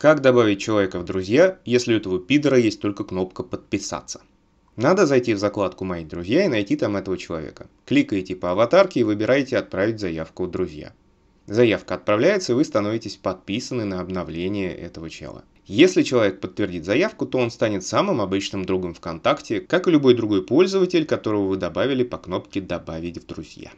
Как добавить человека в друзья, если у этого пидора есть только кнопка «Подписаться»? Надо зайти в закладку «Мои друзья» и найти там этого человека. Кликаете по аватарке и выбираете «Отправить заявку в друзья». Заявка отправляется, и вы становитесь подписаны на обновление этого чела. Если человек подтвердит заявку, то он станет самым обычным другом ВКонтакте, как и любой другой пользователь, которого вы добавили по кнопке «Добавить в друзья».